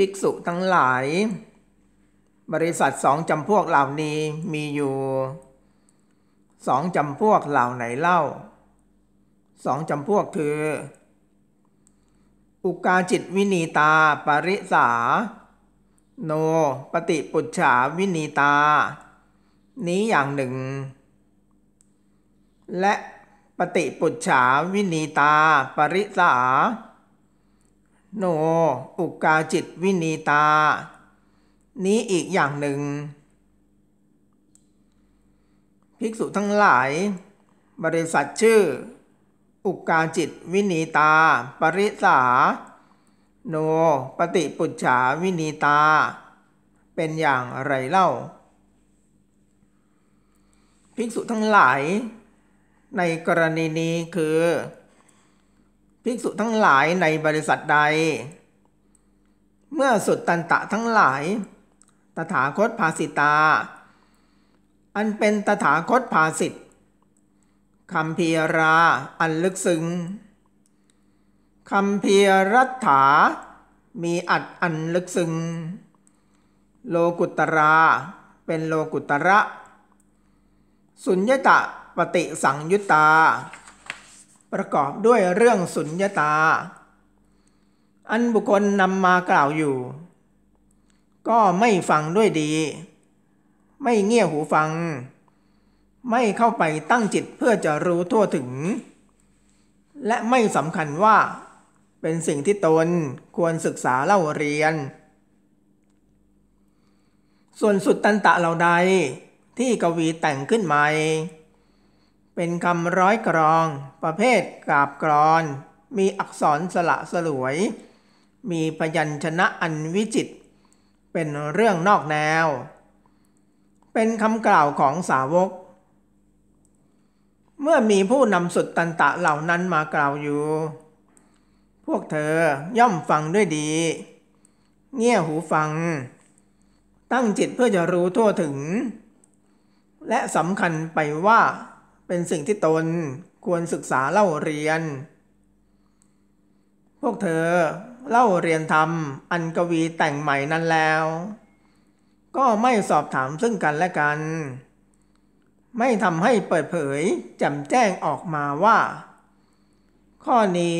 ภิกษุทั้งหลาย บริษัทสองจำพวกเหล่านี้มีอยู่สองจำพวกเหล่าไหนเล่าสองจำพวกคือ อุกาจิตวินีตาปริสาโน ปฏิปุจฉาวินีตา นี้อย่างหนึ่ง และปฏิปุจฉาวินีตา ปริสาโนอุกาจิตวินีตา นี้อีกอย่างหนึ่ง ภิกษุทั้งหลายบริษัทชื่อ อุกาจิตวินีตา ปริสาโน ปฏิปุจฉาวินีตา เป็นอย่างไรเล่า ภิกษุทั้งหลาย ในกรณีนี้คือภิกษุทั้งหลายในบริษัทใด เมื่อสุดตันตะทั้งหลาย ตถาคตภาสิตา อันเป็นตถาคตภาสิทธคำเพียราอันลึกซึ้งคำเพียรัฐา มีอัดอันลึกซึ้งโลกุตราเป็นโลกุตระสุญญตะปฏิสังยุตตาประกอบด้วยเรื่องสุญญตา อันบุคคลนำมากล่าวอยู่ ก็ไม่ฟังด้วยดี ไม่เงี่ยหูฟัง ไม่เข้าไปตั้งจิตเพื่อจะรู้ทั่วถึง และไม่สำคัญว่า เป็นสิ่งที่ตนควรศึกษาเล่าเรียน ส่วนสุดตันตะเหล่าใดที่กวีแต่งขึ้นใหม่เป็นคำร้อยกรอง ประเภทกาบกรอน มีอักษรสละสลวย มีพยัญชนะอันวิจิต เป็นเรื่องนอกแนว เป็นคำกล่าวของสาวก เมื่อมีผู้นำสุดตันตะเหล่านั้นมากล่าวอยู่ พวกเธอย่อมฟังด้วยดี เงี่ยหูฟัง ตั้งจิตเพื่อจะรู้ทั่วถึง และสำคัญไปว่าเป็นสิ่งที่ตนควรศึกษาเล่าเรียน พวกเธอเล่าเรียนธรรมอันกวีแต่งใหม่นั้นแล้ว ก็ไม่สอบถามซึ่งกันและกัน ไม่ทำให้เปิดเผยจำแจ้งออกมาว่า ข้อนี้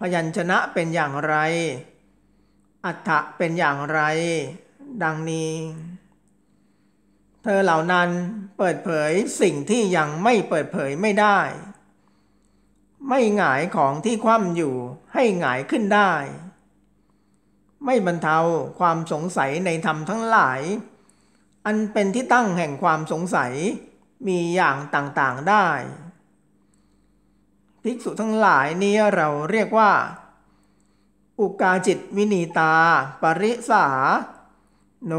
พยัญชนะเป็นอย่างไร อัฏฐะเป็นอย่างไร ดังนี้เธอเหล่านั้นเปิดเผยสิ่งที่ยังไม่เปิดเผยไม่ได้ ไม่หงายของที่คว่ำอยู่ให้หงายขึ้นได้ ไม่บรรเทาความสงสัยในธรรมทั้งหลาย อันเป็นที่ตั้งแห่งความสงสัยมีอย่างต่างๆได้ภิกษุทั้งหลายนี้เราเรียกว่า อุกาจิตวินีตา ปริสาโน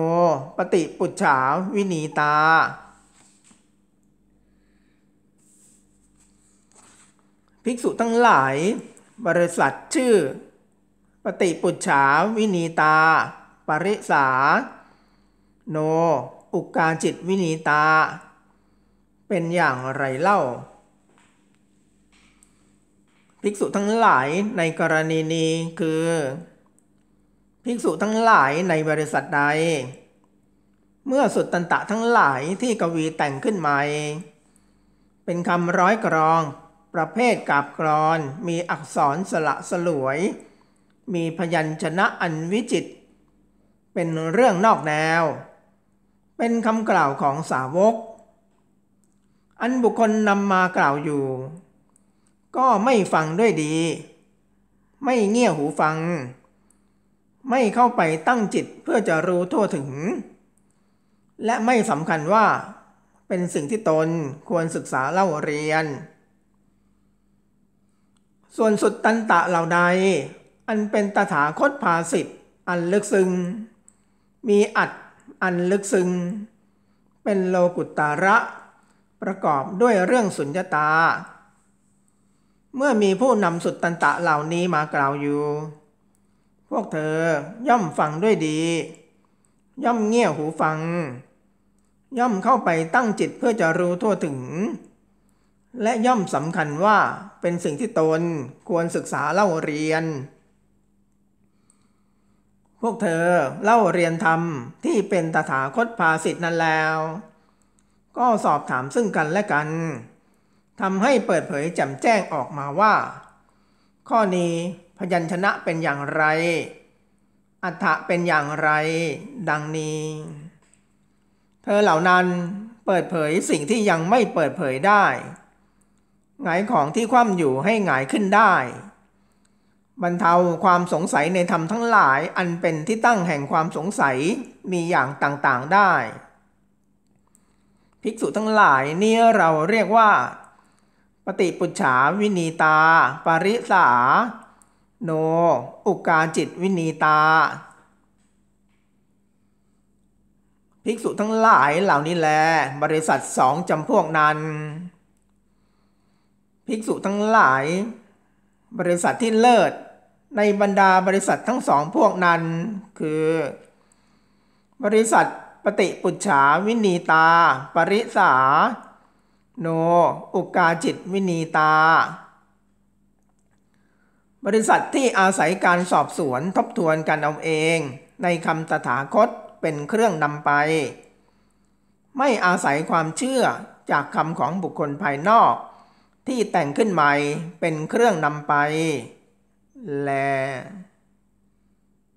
ปฏิปุจฉาวินีตา ภิกษุทั้งหลาย บริษัทชื่อ ปฏิปุจฉาวินีตา ปริสาโน อุกาจิตวินีตา เป็นอย่างไรเล่า ภิกษุทั้งหลายในกรณีนี้คือภิกษุทั้งหลายในบริษัทใด เมื่อสุดตันตะทั้งหลายที่กวีแต่งขึ้นมาเป็นคำร้อยกรอง ประเภทกาบกรอน มีอักษรสละสลวย มีพยัญชนะอันวิจิต เป็นเรื่องนอกแนว เป็นคำกล่าวของสาวก อันบุคคลนำมากล่าวอยู่ ก็ไม่ฟังด้วยดี ไม่เงี่ยหูฟังไม่เข้าไปตั้งจิตเพื่อจะรู้ทั่วถึง และไม่สำคัญว่า เป็นสิ่งที่ตนควรศึกษาเล่าเรียน ส่วนสุดตันตะเหล่าใด อันเป็นตถาคตภาสิทธิ์อันลึกซึ้งมีอัดอันลึกซึ้งเป็นโลกุตตาระ ประกอบด้วยเรื่องสุญญตา เมื่อมีผู้นำสุดตันตะเหล่านี้มากล่าวอยู่พวกเธอย่อมฟังด้วยดี ย่อมเงี่ยหูฟัง ย่อมเข้าไปตั้งจิตเพื่อจะรู้ทั่วถึง และย่อมสำคัญว่าเป็นสิ่งที่ตนควรศึกษาเล่าเรียน พวกเธอเล่าเรียนธรรมที่เป็นตถาคตภาสิทธินั้นแล้ว ก็สอบถามซึ่งกันและกันทำให้เปิดเผยแจ่มแจ้งออกมาว่า ข้อนี้พยัญชนะเป็นอย่างไร อัฏฐะเป็นอย่างไร ดังนี้ เธอเหล่านั้นเปิดเผยสิ่งที่ยังไม่เปิดเผยได้หงายของที่คว่ำอยู่ให้หงายขึ้นได้ บรรเทาความสงสัยในธรรมทั้งหลายอันเป็นที่ตั้งแห่งความสงสัยมีอย่างต่างๆได้ ภิกษุทั้งหลายนี่เราเรียกว่า ปฏิปุจฉาวินีตา ปริสาโนอุกาจิตวินีตา ภิกษุทั้งหลายเหล่านี้แลบริษัทสองจำพวกนั้น ภิกษุทั้งหลาย บริษัทที่เลิศในบรรดาบริษัททั้งสองพวกนั้น คือ บริษัทปฏิปุจฉาวินีตา ปริสาโน อุกาจิตวินีตาบริษัทที่อาศัยการสอบสวนทบทวนกันเอาเองในคำตถาคตเป็นเครื่องนำไป ไม่อาศัยความเชื่อจากคำของบุคคลภายนอกที่แต่งขึ้นใหม่เป็นเครื่องนำไป และ